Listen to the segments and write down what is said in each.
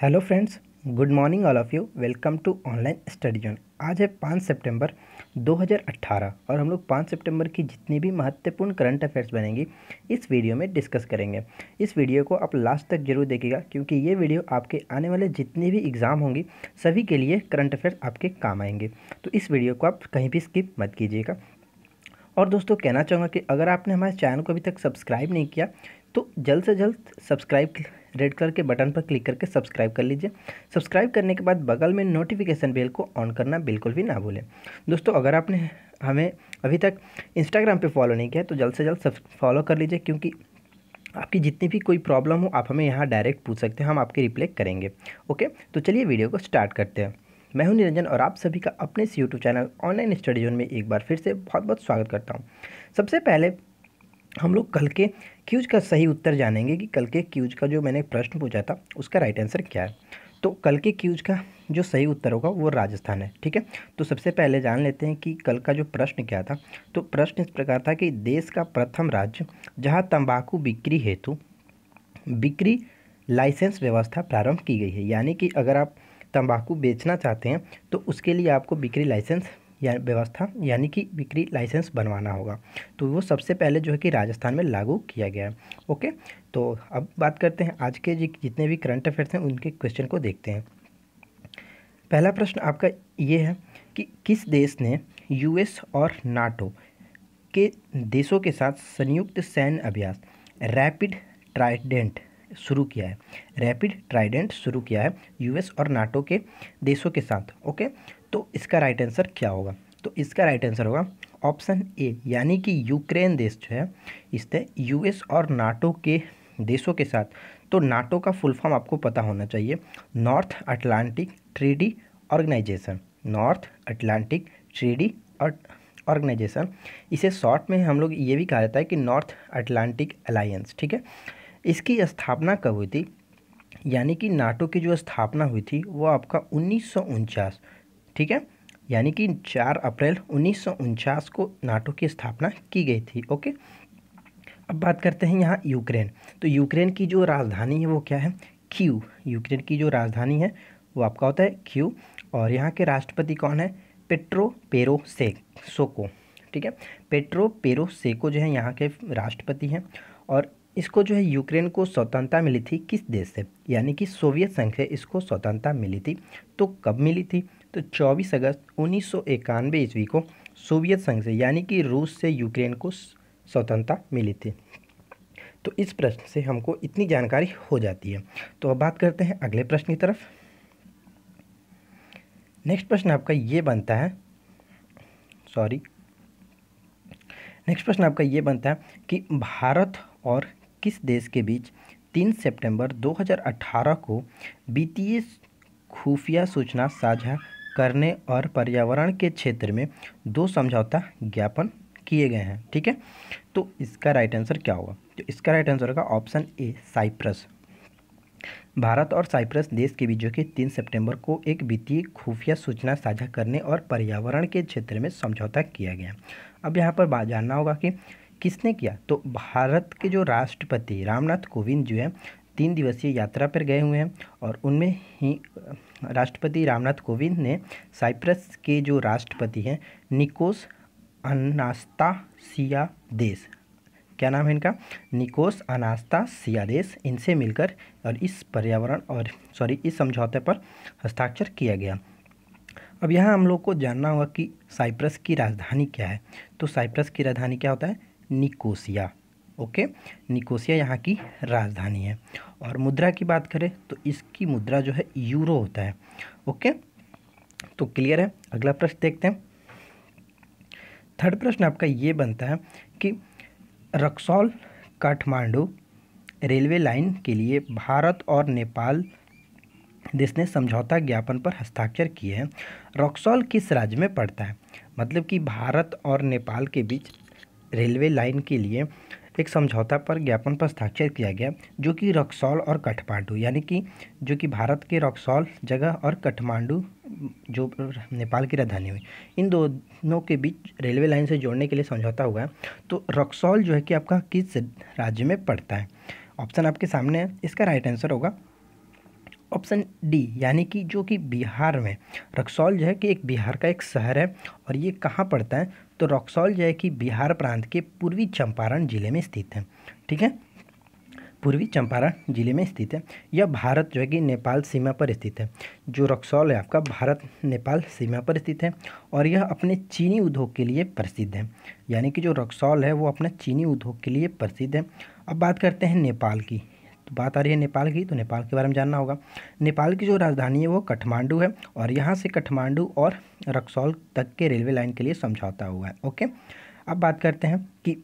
hello friends good morning all of you welcome to online study zone आज है पाँच सितंबर 2018 और हम लोग पाँच सितंबर की जितनी भी महत्वपूर्ण करंट अफेयर्स बनेंगी इस वीडियो में डिस्कस करेंगे इस वीडियो को आप लास्ट तक जरूर देखिएगा क्योंकि ये वीडियो आपके आने वाले जितने भी एग्ज़ाम होंगी सभी के लिए करंट अफेयर्स आपके काम आएंगे तो इस वीडियो को आप कहीं भी स्किप मत कीजिएगा और दोस्तों कहना चाहूँगा कि अगर आपने हमारे चैनल को अभी तक सब्सक्राइब नहीं किया तो जल्द से जल्द सब्सक्राइब रेड कलर के बटन पर क्लिक करके सब्सक्राइब कर लीजिए सब्सक्राइब करने के बाद बगल में नोटिफिकेशन बेल को ऑन करना बिल्कुल भी ना भूलें दोस्तों अगर आपने हमें अभी तक इंस्टाग्राम पे फॉलो नहीं किया तो जल्द से जल्द फॉलो कर लीजिए क्योंकि आपकी जितनी भी कोई प्रॉब्लम हो आप हमें यहाँ डायरेक्ट पूछ सकते हैं हम आपके रिप्लाई करेंगे ओके तो चलिए वीडियो को स्टार्ट करते हैं मैं हूं निरंजन और आप सभी का अपने इस YouTube channel online study zone में एक बार फिर से बहुत बहुत स्वागत करता हूं सबसे पहले हम लोग कल के क्यूज का सही उत्तर जानेंगे कि कल के क्यूज का जो मैंने प्रश्न पूछा था उसका राइट आंसर क्या है तो कल के क्यूज का जो सही उत्तर होगा वो राजस्थान है ठीक है तो सबसे पहले जान लेते हैं कि कल का जो प्रश्न क्या था तो प्रश्न इस प्रकार था कि देश का प्रथम राज्य जहाँ तंबाकू बिक्री हेतु बिक्री लाइसेंस व्यवस्था प्रारंभ की गई है यानी कि अगर आप तंबाकू बेचना चाहते हैं तो उसके लिए आपको बिक्री लाइसेंस या व्यवस्था यानी कि बिक्री लाइसेंस बनवाना होगा तो वो सबसे पहले जो है कि राजस्थान में लागू किया गया है ओके तो अब बात करते हैं आज के जितने भी करंट अफेयर्स हैं उनके क्वेश्चन को देखते हैं पहला प्रश्न आपका ये है कि किस देश ने यूएस और नाटो के देशों के साथ संयुक्त सैन्य अभ्यास रैपिड ट्राइडेंट शुरू किया है रैपिड ट्राइडेंट शुरू किया है यूएस और नाटो के देशों के साथ ओके तो इसका राइट आंसर क्या होगा तो इसका राइट आंसर होगा ऑप्शन ए यानी कि यूक्रेन देश जो है इससे यूएस और नाटो के देशों के साथ तो नाटो का फुल फॉर्म आपको पता होना चाहिए North Atlantic treaty organisation North Atlantic treaty organisation इसे शॉर्ट में हम लोग ये भी कहा जाता है कि नॉर्थ अटलांटिक अलायंस ठीक है इसकी स्थापना कब हुई थी यानी कि नाटो की जो स्थापना हुई थी वो आपका उन्नीस ठीक है यानी कि 4 अप्रैल उन्नीस को नाटो की स्थापना की गई थी ओके अब बात करते हैं यहाँ यूक्रेन तो यूक्रेन की जो राजधानी है वो क्या है क्यू यूक्रेन की जो राजधानी है वो आपका होता है क्यू और यहाँ के राष्ट्रपति कौन है पेट्रो पेरो से सोको ठीक है पेट्रो पेरो सेको जो है यहाँ के राष्ट्रपति हैं और इसको जो है यूक्रेन को स्वतंत्रता मिली थी किस देश से यानी कि सोवियत संघ से इसको स्वतंत्रता मिली थी तो कब मिली थी तो 24 अगस्त उन्नीस सौ इक्यानवे ईस्वी को सोवियत संघ से यानी कि रूस से यूक्रेन को स्वतंत्रता मिली थी तो इस प्रश्न से हमको इतनी जानकारी हो जाती है तो अब बात करते हैं अगले प्रश्न की तरफ नेक्स्ट प्रश्न आपका ये बनता है सॉरी नेक्स्ट प्रश्न आपका ये बनता है कि भारत और किस देश के बीच तीन सितंबर 2018 को वित्तीय खुफिया सूचना साझा करने और पर्यावरण के क्षेत्र में दो समझौता ज्ञापन किए गए हैं ठीक है तो इसका राइट आंसर क्या होगा तो इसका राइट आंसर होगा ऑप्शन ए साइप्रस भारत और साइप्रस देश के बीच जो कि तीन सितंबर को एक वित्तीय खुफिया सूचना साझा करने और पर्यावरण के क्षेत्र में समझौता किया गया अब यहाँ पर बात जानना होगा कि किसने किया तो भारत के जो राष्ट्रपति रामनाथ कोविंद जो है तीन दिवसीय यात्रा पर गए हुए हैं और उनमें ही राष्ट्रपति रामनाथ कोविंद ने साइप्रस के जो राष्ट्रपति हैं निकोस अनास्ता सिया देश क्या नाम है इनका निकोस अनास्ता देश इनसे मिलकर और इस पर्यावरण और सॉरी इस समझौते पर हस्ताक्षर किया गया अब यहाँ हम लोग को जानना होगा कि साइप्रस की राजधानी क्या है तो साइप्रस की राजधानी क्या होता है निकोसिया ओके निकोसिया यहाँ की राजधानी है और मुद्रा की बात करें तो इसकी मुद्रा जो है यूरो होता है ओके तो क्लियर है अगला प्रश्न देखते हैं थर्ड प्रश्न आपका ये बनता है कि रक्सौल काठमांडू रेलवे लाइन के लिए भारत और नेपाल देश ने समझौता ज्ञापन पर हस्ताक्षर किए हैं रक्सौल किस राज्य में पड़ता है मतलब कि भारत और नेपाल के बीच रेलवे लाइन के लिए एक समझौता पर ज्ञापन पर हस्ताक्षर किया गया जो कि रक्सौल और कठमांडू यानी कि जो कि भारत के रक्सौल जगह और कठमांडू जो नेपाल की राजधानी हुई इन दोनों के बीच रेलवे लाइन से जोड़ने के लिए समझौता हुआ तो रक्सौल जो है कि आपका किस राज्य में पड़ता है ऑप्शन आपके सामने है इसका राइट आंसर होगा ऑप्शन डी यानी कि जो कि बिहार में रक्सौल जो है कि एक बिहार का एक शहर है और ये कहाँ पड़ता है तो रक्सौल जो है कि बिहार प्रांत के पूर्वी चंपारण जिले में स्थित है ठीक है पूर्वी चंपारण जिले में स्थित है यह भारत जो है कि नेपाल सीमा पर स्थित है जो रक्सौल है आपका भारत नेपाल सीमा पर स्थित है और यह अपने चीनी उद्योग के लिए प्रसिद्ध है यानी कि जो रक्सौल है वो अपना चीनी उद्योग के लिए प्रसिद्ध है अब बात करते हैं नेपाल की तो बात आ रही है नेपाल की तो नेपाल के बारे में जानना होगा नेपाल की जो राजधानी है वो कठमांडू है और यहाँ से कठमांडू और रक्सौल तक के रेलवे लाइन के लिए समझौता हुआ है ओके अब बात करते हैं कि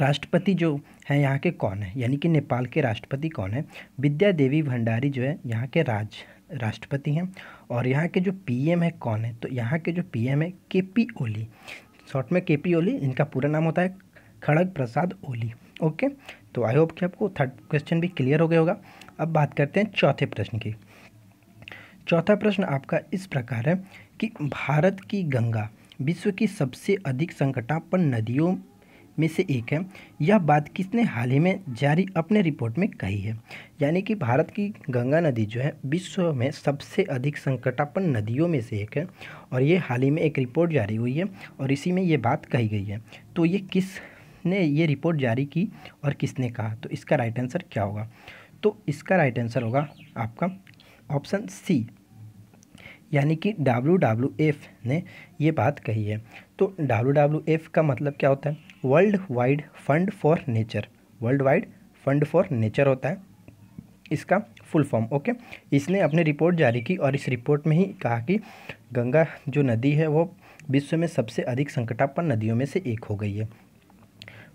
राष्ट्रपति जो है यहाँ के कौन है यानी कि नेपाल के राष्ट्रपति कौन है विद्या देवी भंडारी जो है यहाँ के राज राष्ट्रपति हैं और यहाँ के जो पीएम है कौन है तो यहाँ के जो पीएम है के पी ओली शॉर्ट में के पी ओली इनका पूरा नाम होता है खड़ग प्रसाद ओली ओके तो आई होप कि आपको थर्ड क्वेश्चन भी क्लियर हो गया होगा अब बात करते हैं चौथे प्रश्न की चौथा प्रश्न आपका इस प्रकार है कि भारत की गंगा विश्व की सबसे अधिक संकटापन नदियों में से एक है यह बात किसने हाल ही में जारी अपने रिपोर्ट में कही है यानी कि भारत की गंगा नदी जो है विश्व में सबसे अधिक संकटापन नदियों में से एक है और ये हाल ही में एक रिपोर्ट जारी हुई है और इसी में ये बात कही गई है तो ये किस ने ये रिपोर्ट जारी की और किसने कहा तो इसका राइट आंसर क्या होगा तो इसका राइट आंसर होगा आपका ऑप्शन सी यानी कि डब्ल्यू डब्ल्यू एफ ने ये बात कही है तो डब्ल्यू डब्ल्यू एफ का मतलब क्या होता है world wide fund for nature world wide fund for nature होता है इसका फुल फॉर्म ओके इसने अपनी रिपोर्ट जारी की और इस रिपोर्ट में ही कहा कि गंगा जो नदी है वो विश्व में सबसे अधिक संकटापन्न नदियों में से एक हो गई है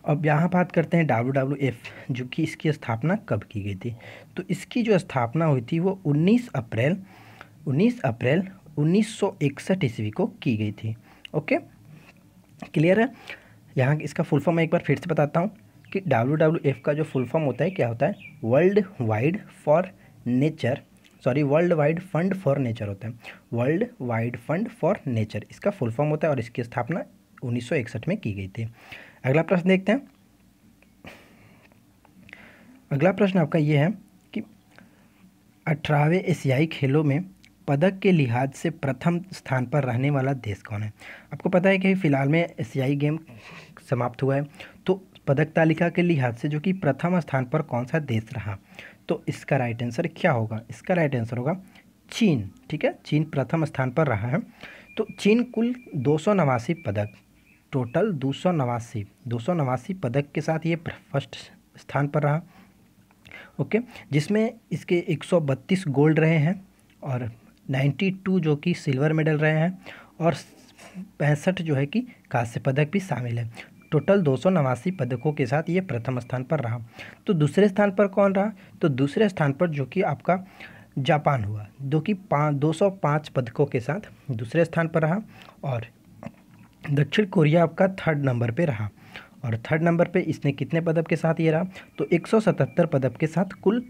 अब यहाँ बात करते हैं डब्ल्यू डब्ल्यू एफ जो कि इसकी स्थापना कब की गई थी तो इसकी जो स्थापना हुई थी वो 19 अप्रैल 19 अप्रैल 1961 ईस्वी को की गई थी ओके क्लियर है यहाँ इसका फुल फॉर्म मैं एक बार फिर से बताता हूँ कि डब्ल्यू डब्ल्यू एफ का जो फुल फॉर्म होता है क्या होता है world wide for nature sorry world wide fund for nature होता है world wide fund for nature इसका फुल फॉर्म होता है और इसकी स्थापना 1961 में की गई थी अगला प्रश्न देखते हैं अगला प्रश्न आपका ये है कि अठारहवें एशियाई खेलों में पदक के लिहाज से प्रथम स्थान पर रहने वाला देश कौन है आपको पता है कि फ़िलहाल में एशियाई गेम समाप्त हुआ है तो पदक तालिका के लिहाज से जो कि प्रथम स्थान पर कौन सा देश रहा तो इसका राइट आंसर क्या होगा इसका राइट आंसर होगा चीन ठीक है चीन प्रथम स्थान पर रहा है तो चीन कुल दो पदक टोटल दो सौ नवासी दो सौ नवासी पदक के साथ ये फर्स्ट स्थान पर रहा ओके जिसमें इसके एक सौ बत्तीस गोल्ड रहे हैं और नाइन्टी टू जो कि सिल्वर मेडल रहे हैं और पैंसठ जो है कि कांस्य पदक भी शामिल है टोटल दो सौ नवासी पदकों के साथ ये प्रथम स्थान पर रहा तो दूसरे स्थान पर कौन रहा तो दूसरे स्थान पर जो कि आपका जापान हुआ जो कि पाँच दो सौ पाँच पदकों के साथ दूसरे स्थान पर रहा और दक्षिण कोरिया आपका थर्ड नंबर पे रहा और थर्ड नंबर पे इसने कितने पदक के साथ ये रहा तो 177 पदक के साथ कुल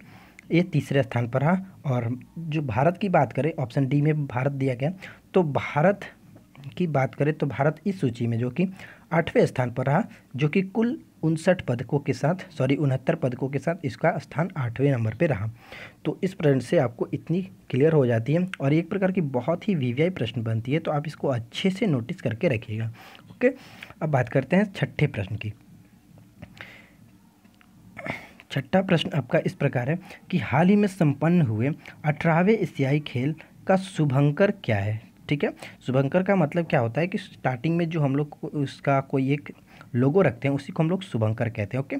ये तीसरे स्थान पर रहा और जो भारत की बात करें ऑप्शन डी में भारत दिया गया तो भारत की बात करें तो भारत इस सूची में जो कि आठवें स्थान पर रहा जो कि कुल उनसठ पदकों के साथ सॉरी उनहत्तर पदकों के साथ इसका स्थान आठवें नंबर पर रहा तो इस प्रश्न से आपको इतनी क्लियर हो जाती है और एक प्रकार की बहुत ही वीवीआई प्रश्न बनती है तो आप इसको अच्छे से नोटिस करके रखिएगा ओके अब बात करते हैं छठे प्रश्न की छठा प्रश्न आपका इस प्रकार है कि हाल ही में संपन्न हुए अठारहवें एशियाई खेल का शुभंकर क्या है ठीक है शुभंकर का मतलब क्या होता है कि स्टार्टिंग में जो हम लोग उसका कोई एक लोगो रखते हैं उसी को हम लोग शुभंकर कहते हैं ओके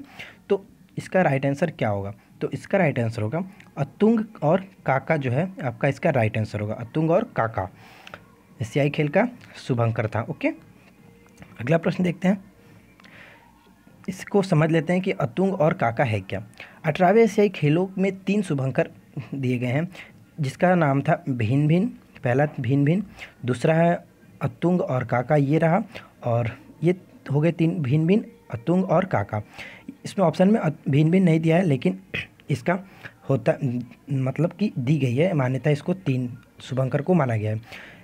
तो इसका राइट आंसर क्या होगा तो इसका राइट आंसर होगा अतुंग और काका जो है आपका इसका राइट आंसर होगा अतुंग और काका एशियाई खेल का शुभंकर था ओके अगला प्रश्न देखते हैं इसको समझ लेते हैं कि अतुंग और काका है क्या अठारहवें एशियाई खेलों में तीन शुभंकर दिए गए हैं जिसका नाम था भिन्न भिन्न पहला भिन्न भिन्न दूसरा है अतुंग और काका ये रहा और ये हो गए तीन भिन्न भिन्न अतुंग और काका इसमें ऑप्शन में भिन्न भिन्न नहीं दिया है लेकिन इसका होता मतलब कि दी गई है मान्यता इसको तीन शुभंकर को माना गया है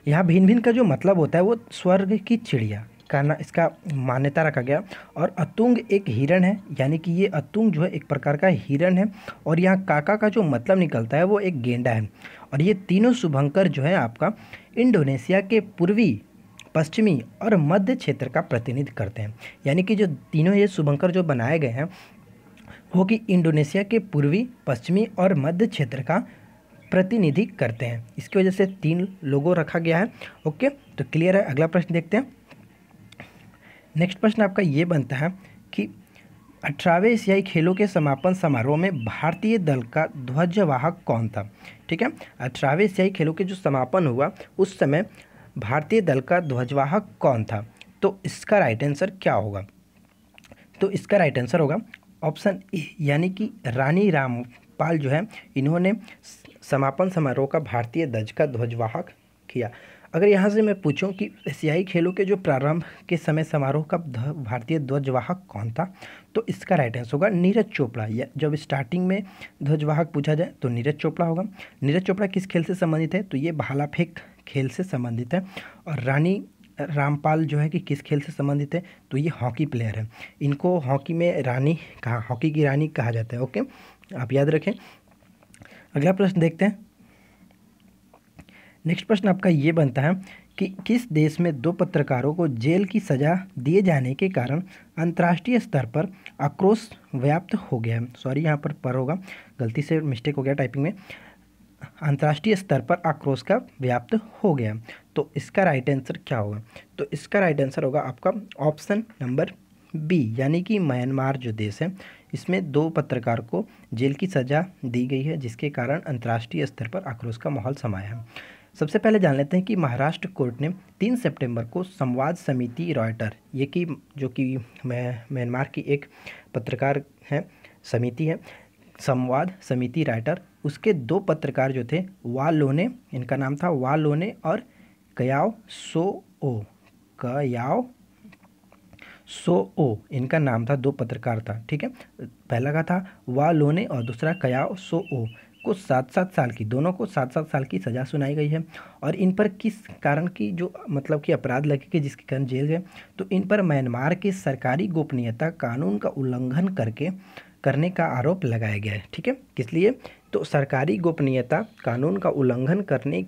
यहाँ भिन्न भिन्न का जो मतलब होता है वो स्वर्ग की चिड़िया का ना इसका मान्यता रखा गया और अतुंग एक हिरण है यानी कि ये अतुंग जो है एक प्रकार का हिरण है और यहाँ काका का जो मतलब निकलता है वो एक गेंडा है और ये तीनों शुभंकर जो है आपका इंडोनेशिया के पूर्वी पश्चिमी और मध्य क्षेत्र का प्रतिनिधित्व करते हैं यानी कि जो तीनों ये शुभंकर जो बनाए गए हैं वो कि इंडोनेशिया के पूर्वी पश्चिमी और मध्य क्षेत्र का प्रतिनिधि करते हैं इसकी वजह से तीन लोगों रखा गया है ओके तो क्लियर है अगला प्रश्न देखते हैं नेक्स्ट प्रश्न आपका ये बनता है कि अठारहवें एशियाई खेलों के समापन समारोह में भारतीय दल का ध्वजवाहक कौन था ठीक है अठारहवें एशियाई खेलों के जो समापन हुआ उस समय भारतीय दल का ध्वजवाहक कौन था तो इसका राइट आंसर क्या होगा तो इसका राइट आंसर होगा ऑप्शन ए यानी कि रानी रामपाल जो है इन्होंने समापन समारोह का भारतीय ध्वज का ध्वजवाहक किया अगर यहाँ से मैं पूछूं कि एशियाई खेलों के जो प्रारंभ के समय समारोह का भारतीय ध्वजवाहक कौन था तो इसका राइट आंसर होगा नीरज चोपड़ा या जब स्टार्टिंग में ध्वजवाहक पूछा जाए तो नीरज चोपड़ा होगा नीरज चोपड़ा किस खेल से संबंधित है तो ये भाला फेंक खेल से संबंधित है और रानी रामपाल जो है कि किस खेल से संबंधित है तो ये हॉकी प्लेयर है इनको हॉकी में रानी कहा हॉकी की रानी कहा जाता है ओके आप याद रखें अगला प्रश्न देखते हैं नेक्स्ट प्रश्न आपका ये बनता है कि किस देश में दो पत्रकारों को जेल की सज़ा दिए जाने के कारण अंतर्राष्ट्रीय स्तर पर आक्रोश व्याप्त हो गया है सॉरी यहाँ पर पर होगा गलती से मिस्टेक हो गया टाइपिंग में अंतर्राष्ट्रीय स्तर पर आक्रोश का व्याप्त हो गया तो इसका राइट आंसर क्या होगा तो इसका राइट आंसर होगा आपका ऑप्शन नंबर बी यानी कि म्यांमार जो देश है इसमें दो पत्रकार को जेल की सज़ा दी गई है जिसके कारण अंतर्राष्ट्रीय स्तर पर आक्रोश का माहौल समाया है सबसे पहले जान लेते हैं कि महाराष्ट्र कोर्ट ने 3 सितंबर को संवाद समिति रॉयटर ये कि जो कि म्यांमार की एक पत्रकार है समिति है संवाद समिति राइटर उसके दो पत्रकार जो थे वा लोने इनका नाम था वा लोने और कयाओ सो ओ कयाओ सो ओ इनका नाम था दो पत्रकार था ठीक है पहला का था वा लोने और दूसरा कयाओ सो ओ को सात सात साल की दोनों को सात सात साल की सज़ा सुनाई गई है और इन पर किस कारण की जो मतलब कि अपराध लगे कि जिसके कारण जेल है तो इन पर म्यांमार के सरकारी गोपनीयता कानून का उल्लंघन करके करने का आरोप लगाया गया है ठीक है किस लिए तो सरकारी गोपनीयता कानून का उल्लंघन करने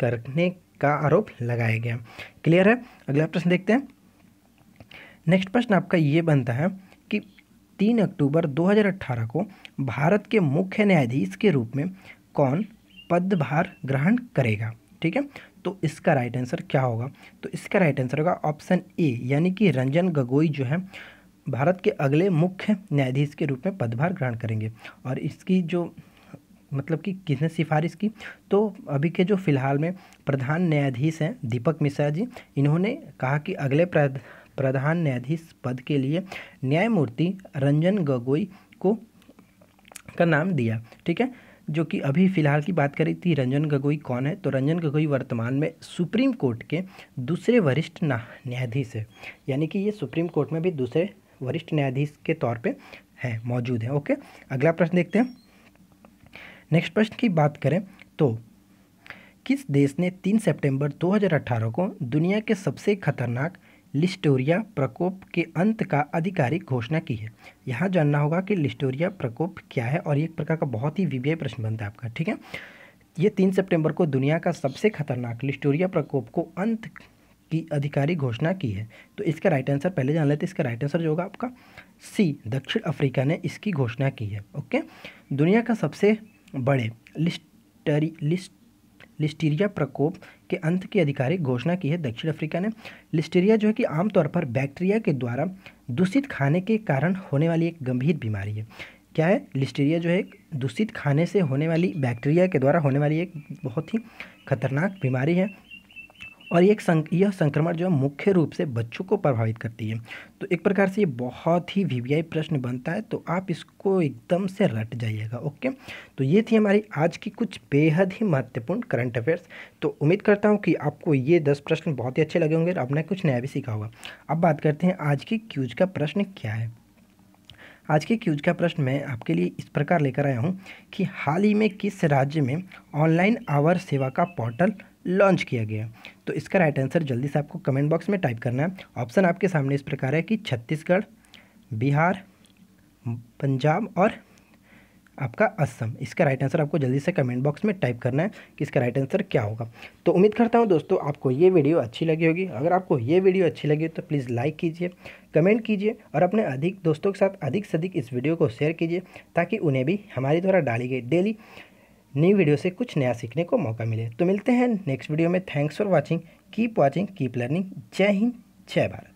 करने का आरोप लगाया गया क्लियर है अगला प्रश्न देखते हैं नेक्स्ट प्रश्न आपका ये बनता है कि तीन अक्टूबर 2018 को भारत के मुख्य न्यायाधीश के रूप में कौन पदभार ग्रहण करेगा ठीक है तो इसका राइट आंसर क्या होगा तो इसका राइट आंसर होगा ऑप्शन ए यानी कि रंजन गगोई जो है भारत के अगले मुख्य न्यायाधीश के रूप में पदभार ग्रहण करेंगे और इसकी जो मतलब कि किसने सिफारिश की तो अभी के जो फिलहाल में प्रधान न्यायाधीश हैं दीपक मिश्रा जी इन्होंने कहा कि अगले प्रधान न्यायाधीश पद के लिए न्यायमूर्ति रंजन गगोई को का नाम दिया ठीक है जो कि अभी फ़िलहाल की बात करी थी रंजन गगोई कौन है तो रंजन गगोई वर्तमान में सुप्रीम कोर्ट के दूसरे वरिष्ठ न्यायाधीश है यानी कि ये सुप्रीम कोर्ट में भी दूसरे वरिष्ठ न्यायाधीश के तौर पे हैं मौजूद हैं ओके अगला प्रश्न देखते हैं नेक्स्ट प्रश्न की बात करें तो किस देश ने तीन सेप्टेम्बर दो को दुनिया के सबसे खतरनाक लिस्टोरिया प्रकोप के अंत का आधिकारिक घोषणा की है यहाँ जानना होगा कि लिस्टोरिया प्रकोप क्या है और एक प्रकार का बहुत ही वीबीआई प्रश्न बनता है आपका ठीक है ये तीन सितंबर को दुनिया का सबसे खतरनाक लिस्टोरिया प्रकोप को अंत की आधिकारिक घोषणा की है तो इसका राइट आंसर पहले जान लेते हैं इसका राइट आंसर जो होगा आपका सी दक्षिण अफ्रीका ने इसकी घोषणा की है ओके दुनिया का सबसे बड़े लिस्टरी लिस्ट लिस्टीरिया प्रकोप के अंत की आधिकारिक घोषणा की है दक्षिण अफ्रीका ने लिस्टीरिया जो है कि आमतौर पर बैक्टीरिया के द्वारा दूषित खाने के कारण होने वाली एक गंभीर बीमारी है क्या है लिस्टीरिया जो है दूषित खाने से होने वाली बैक्टीरिया के द्वारा होने वाली एक बहुत ही खतरनाक बीमारी है और ये एक संक, यह संक्रमण जो है मुख्य रूप से बच्चों को प्रभावित करती है तो एक प्रकार से ये बहुत ही वी प्रश्न बनता है तो आप इसको एकदम से रट जाइएगा ओके तो ये थी हमारी आज की कुछ बेहद ही महत्वपूर्ण करंट अफेयर्स तो उम्मीद करता हूँ कि आपको ये दस प्रश्न बहुत ही अच्छे लगे होंगे और आपने कुछ नया भी सीखा होगा अब बात करते हैं आज की क्यूज का प्रश्न क्या है आज के क्यूज का प्रश्न मैं आपके लिए इस प्रकार लेकर आया हूँ कि हाल ही में किस राज्य में ऑनलाइन आवर सेवा का पोर्टल लॉन्च किया गया तो इसका राइट आंसर जल्दी से आपको कमेंट बॉक्स में टाइप करना है ऑप्शन आपके सामने इस प्रकार है कि छत्तीसगढ़ बिहार पंजाब और आपका असम इसका राइट आंसर आपको जल्दी से कमेंट बॉक्स में टाइप करना है कि इसका राइट आंसर क्या होगा तो उम्मीद करता हूँ दोस्तों आपको ये वीडियो अच्छी लगी होगी अगर आपको ये वीडियो अच्छी लगी तो प्लीज़ लाइक कीजिए कमेंट कीजिए और अपने अधिक दोस्तों के साथ अधिक से अधिक इस वीडियो को शेयर कीजिए ताकि उन्हें भी हमारे द्वारा डाली गई डेली नई वीडियो से कुछ नया सीखने को मौका मिले तो मिलते हैं नेक्स्ट वीडियो में thanks for watching keep watching keep learning Jai Hind जय भारत